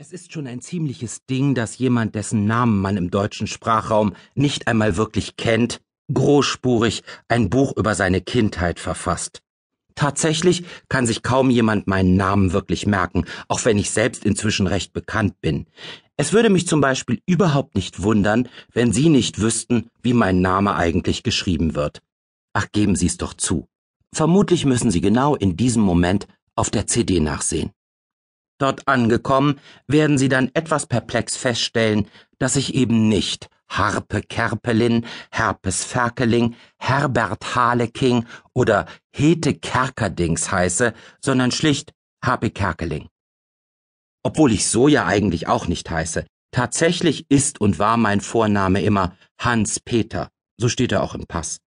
Es ist schon ein ziemliches Ding, dass jemand, dessen Namen man im deutschen Sprachraum nicht einmal wirklich kennt, großspurig ein Buch über seine Kindheit verfasst. Tatsächlich kann sich kaum jemand meinen Namen wirklich merken, auch wenn ich selbst inzwischen recht bekannt bin. Es würde mich zum Beispiel überhaupt nicht wundern, wenn Sie nicht wüssten, wie mein Name eigentlich geschrieben wird. Ach, geben Sie es doch zu. Vermutlich müssen Sie genau in diesem Moment auf der CD nachsehen. Dort angekommen, werden Sie dann etwas perplex feststellen, dass ich eben nicht Harpe Kerpelin, Herpes Ferkeling, Herbert Haleking oder Hete Kerkerdings heiße, sondern schlicht Harpe Kerkeling. Obwohl ich so ja eigentlich auch nicht heiße, tatsächlich ist und war mein Vorname immer Hans Peter, so steht er auch im Pass.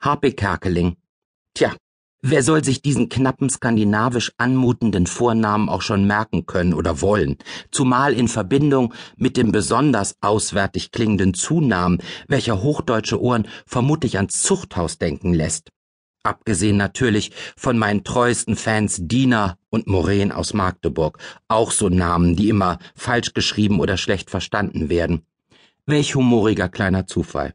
Harpe Kerkeling. Tja, Wer soll sich diesen knappen skandinavisch anmutenden Vornamen auch schon merken können oder wollen, zumal in Verbindung mit dem besonders auswärtig klingenden Zunamen, welcher hochdeutsche Ohren vermutlich ans Zuchthaus denken lässt. Abgesehen natürlich von meinen treuesten Fans Dina und Moren aus Magdeburg, auch so Namen, die immer falsch geschrieben oder schlecht verstanden werden. Welch humoriger kleiner Zufall.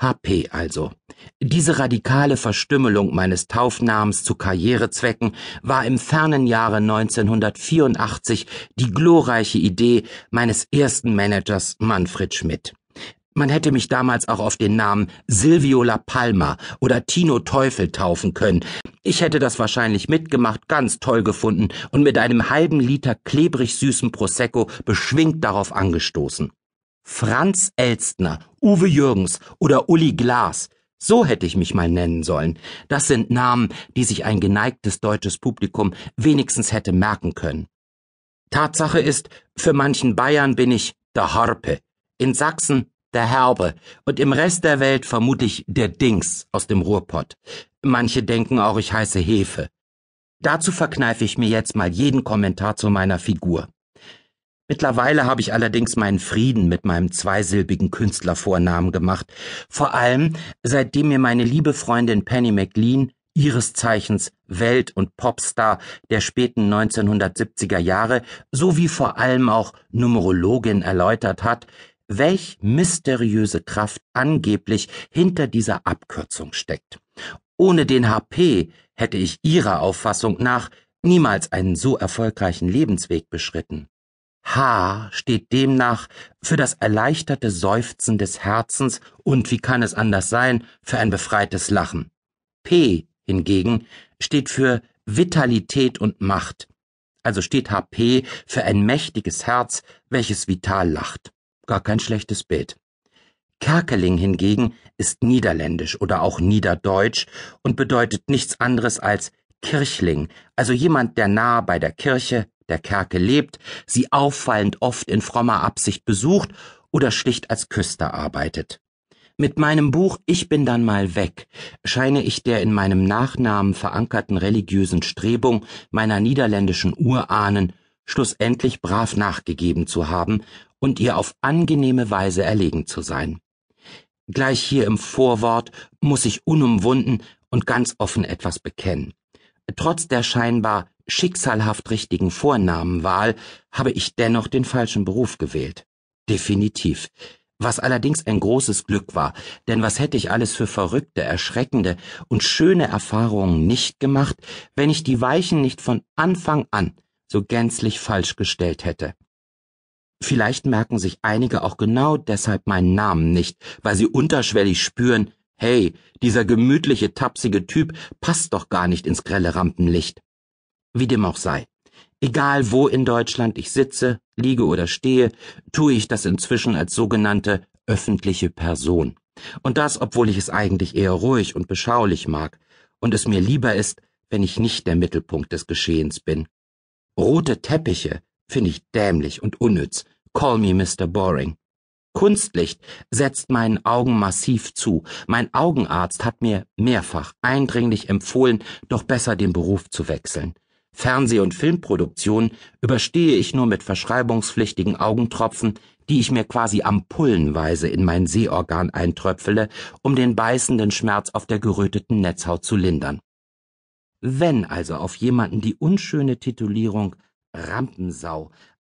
HP also. Diese radikale Verstümmelung meines Taufnamens zu Karrierezwecken war im fernen Jahre 1984 die glorreiche Idee meines ersten Managers Manfred Schmidt. Man hätte mich damals auch auf den Namen Silvio La Palma oder Tino Teufel taufen können. Ich hätte das wahrscheinlich mitgemacht, ganz toll gefunden und mit einem halben Liter klebrig süßen Prosecco beschwingt darauf angestoßen. Franz Elstner, Uwe Jürgens oder Uli Glas, so hätte ich mich mal nennen sollen. Das sind Namen, die sich ein geneigtes deutsches Publikum wenigstens hätte merken können. Tatsache ist, für manchen Bayern bin ich der Harpe, in Sachsen der Herbe und im Rest der Welt vermutlich der Dings aus dem Ruhrpott. Manche denken auch, ich heiße Hefe. Dazu verkneife ich mir jetzt mal jeden Kommentar zu meiner Figur. Mittlerweile habe ich allerdings meinen Frieden mit meinem zweisilbigen Künstlervornamen gemacht, vor allem seitdem mir meine liebe Freundin Penny McLean, ihres Zeichens Welt- und Popstar der späten 1970er Jahre, sowie vor allem auch Numerologin erläutert hat, welch mysteriöse Kraft angeblich hinter dieser Abkürzung steckt. Ohne den HP hätte ich ihrer Auffassung nach niemals einen so erfolgreichen Lebensweg beschritten. H steht demnach für das erleichterte Seufzen des Herzens und wie kann es anders sein, für ein befreites Lachen. P hingegen steht für Vitalität und Macht. Also steht HP für ein mächtiges Herz, welches vital lacht. Gar kein schlechtes Bild. Kerkeling hingegen ist niederländisch oder auch niederdeutsch und bedeutet nichts anderes als Kirchling, also jemand, der nah bei der Kirche, der Kerke lebt, sie auffallend oft in frommer Absicht besucht oder schlicht als Küster arbeitet. Mit meinem Buch Ich bin dann mal weg scheine ich der in meinem Nachnamen verankerten religiösen Strebung meiner niederländischen Urahnen schlussendlich brav nachgegeben zu haben und ihr auf angenehme Weise erlegen zu sein. Gleich hier im Vorwort muss ich unumwunden und ganz offen etwas bekennen. Trotz der scheinbar schicksalhaft richtigen Vornamenwahl habe ich dennoch den falschen Beruf gewählt. Definitiv. Was allerdings ein großes Glück war, denn was hätte ich alles für verrückte, erschreckende und schöne Erfahrungen nicht gemacht, wenn ich die Weichen nicht von Anfang an so gänzlich falsch gestellt hätte. Vielleicht merken sich einige auch genau deshalb meinen Namen nicht, weil sie unterschwellig spüren, hey, dieser gemütliche, tapsige Typ passt doch gar nicht ins grelle Rampenlicht. Wie dem auch sei. Egal wo in Deutschland ich sitze, liege oder stehe, tue ich das inzwischen als sogenannte öffentliche Person. Und das, obwohl ich es eigentlich eher ruhig und beschaulich mag und es mir lieber ist, wenn ich nicht der Mittelpunkt des Geschehens bin. Rote Teppiche finde ich dämlich und unnütz. Call me Mr. Boring. Kunstlicht setzt meinen Augen massiv zu. Mein Augenarzt hat mir mehrfach eindringlich empfohlen, doch besser den Beruf zu wechseln. Fernseh- und Filmproduktion überstehe ich nur mit verschreibungspflichtigen Augentropfen, die ich mir quasi ampullenweise in mein Sehorgan eintröpfele, um den beißenden Schmerz auf der geröteten Netzhaut zu lindern. Wenn also auf jemanden die unschöne Titulierung Rampensau